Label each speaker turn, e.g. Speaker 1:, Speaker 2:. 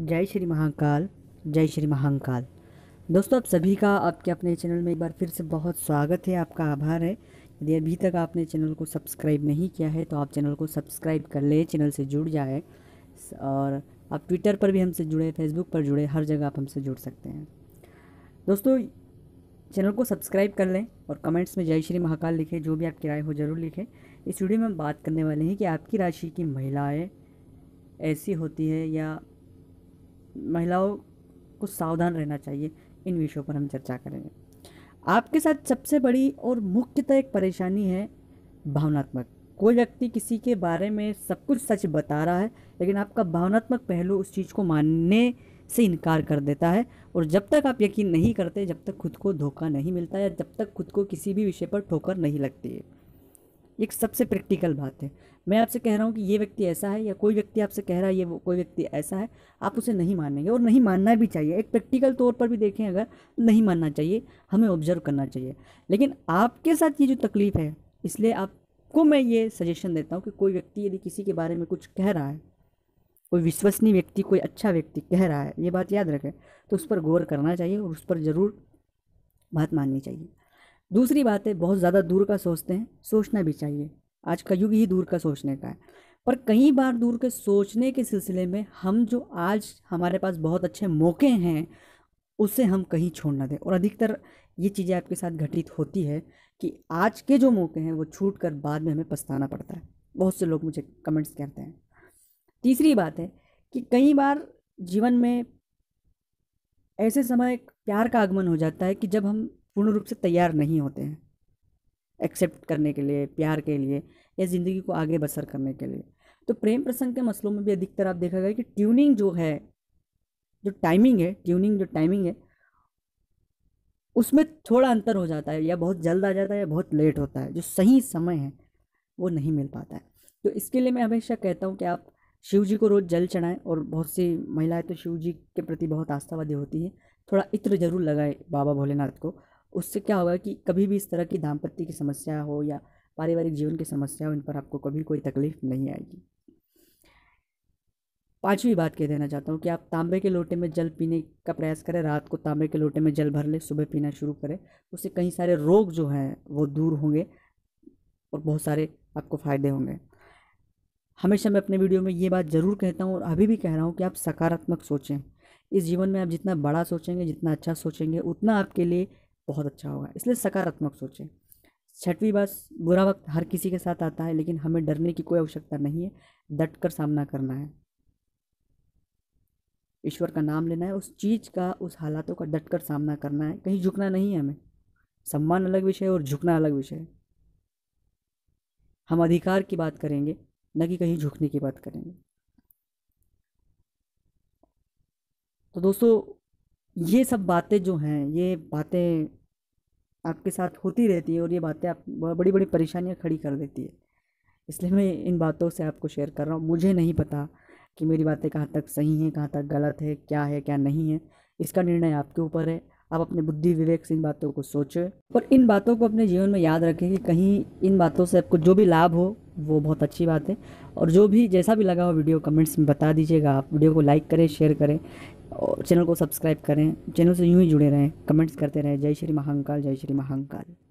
Speaker 1: जय श्री महाकाल जय श्री महाकाल दोस्तों आप सभी का आपके अपने चैनल में एक बार फिर से बहुत स्वागत है आपका आभार है यदि अभी तक आपने चैनल को सब्सक्राइब नहीं किया है तो आप चैनल को सब्सक्राइब कर लें चैनल से जुड़ जाए और आप ट्विटर पर भी हमसे जुड़े फेसबुक पर जुड़े हर जगह आप हमसे जुड़ सकते हैं दोस्तों चैनल को सब्सक्राइब कर लें और कमेंट्स में जय श्री महाकाल लिखें जो भी आपकी राय हो ज़रूर लिखें इस वीडियो में हम बात करने वाले हैं कि आपकी राशि की महिलाएँ ऐसी होती है या महिलाओं को सावधान रहना चाहिए इन विषयों पर हम चर्चा करेंगे आपके साथ सबसे बड़ी और मुख्यतः एक परेशानी है भावनात्मक कोई व्यक्ति किसी के बारे में सब कुछ सच बता रहा है लेकिन आपका भावनात्मक पहलू उस चीज़ को मानने से इनकार कर देता है और जब तक आप यकीन नहीं करते जब तक खुद को धोखा नहीं मिलता या जब तक खुद को किसी भी विषय पर ठोकर नहीं लगती है एक सबसे प्रैक्टिकल बात है मैं आपसे कह रहा हूँ कि ये व्यक्ति ऐसा है या कोई व्यक्ति आपसे कह रहा है ये कोई व्यक्ति ऐसा है आप उसे नहीं मानेंगे और नहीं मानना भी चाहिए एक प्रैक्टिकल तौर पर भी देखें अगर नहीं मानना चाहिए हमें ऑब्जर्व करना चाहिए लेकिन आपके साथ ये जो तकलीफ़ है इसलिए आपको मैं ये सजेशन देता हूँ कि कोई व्यक्ति यदि किसी के बारे में कुछ कह रहा है कोई विश्वसनीय व्यक्ति कोई अच्छा व्यक्ति कह रहा है ये बात याद रखें तो उस पर गौर करना चाहिए और उस पर ज़रूर बात माननी चाहिए दूसरी बात है बहुत ज़्यादा दूर का सोचते हैं सोचना भी चाहिए आज का युग ही दूर का सोचने का है पर कई बार दूर के सोचने के सिलसिले में हम जो आज हमारे पास बहुत अच्छे मौके हैं उससे हम कहीं छोड़ ना दें और अधिकतर ये चीज़ें आपके साथ घटित होती है कि आज के जो मौके हैं वो छूट कर बाद में हमें पछताना पड़ता है बहुत से लोग मुझे कमेंट्स करते हैं तीसरी बात है कि कई बार जीवन में ऐसे समय प्यार का आगमन हो जाता है कि जब हम पूर्ण रूप से तैयार नहीं होते हैं एक्सेप्ट करने के लिए प्यार के लिए या ज़िंदगी को आगे बसर करने के लिए तो प्रेम प्रसंग के मसलों में भी अधिकतर आप देखा गया कि ट्यूनिंग जो है जो टाइमिंग है ट्यूनिंग जो टाइमिंग है उसमें थोड़ा अंतर हो जाता है या बहुत जल्द आ जाता है या बहुत लेट होता है जो सही समय है वो नहीं मिल पाता है तो इसके लिए मैं हमेशा कहता हूँ कि आप शिव जी को रोज़ जल चढ़ाएं और बहुत सी महिलाएं तो शिव जी के प्रति बहुत आस्थावादी होती हैं थोड़ा इत्र जरूर लगाए बाबा भोलेनाथ को उससे क्या होगा कि कभी भी इस तरह की दाम्पत्य की समस्या हो या पारिवारिक जीवन की समस्या हो इन पर आपको कभी कोई तकलीफ नहीं आएगी पांचवी बात कह देना चाहता हूँ कि आप तांबे के लोटे में जल पीने का प्रयास करें रात को तांबे के लोटे में जल भर लें सुबह पीना शुरू करें उससे कई सारे रोग जो हैं वो दूर होंगे और बहुत सारे आपको फ़ायदे होंगे हमेशा मैं अपने वीडियो में ये बात ज़रूर कहता हूँ और अभी भी कह रहा हूँ कि आप सकारात्मक सोचें इस जीवन में आप जितना बड़ा सोचेंगे जितना अच्छा सोचेंगे उतना आपके लिए बहुत अच्छा होगा इसलिए सकारात्मक सोचें छठवीं बात बुरा वक्त हर किसी के साथ आता है लेकिन हमें डरने की कोई आवश्यकता नहीं है डट कर सामना करना है ईश्वर का नाम लेना है उस चीज़ का उस हालातों का डट कर सामना करना है कहीं झुकना नहीं है हमें सम्मान अलग विषय है और झुकना अलग विषय है हम अधिकार की बात करेंगे न कि कहीं झुकने की बात करेंगे तो दोस्तों ये सब बातें जो हैं ये बातें आपके साथ होती रहती है और ये बातें आप बड़ी बड़ी परेशानियाँ खड़ी कर देती है इसलिए मैं इन बातों से आपको शेयर कर रहा हूँ मुझे नहीं पता कि मेरी बातें कहाँ तक सही हैं कहाँ तक गलत है क्या है क्या नहीं है इसका निर्णय आपके ऊपर है आप अपने बुद्धि विवेक से इन बातों को सोचें और इन बातों को अपने जीवन में याद रखें कि कहीं इन बातों से आपको जो भी लाभ हो वो बहुत अच्छी बात है और जो भी जैसा भी लगा हो वीडियो कमेंट्स में बता दीजिएगा आप वीडियो को लाइक करें शेयर करें और चैनल को सब्सक्राइब करें चैनल से यूँ ही जुड़े रहें कमेंट्स करते रहें जय श्री महाकाल जय श्री महाकाल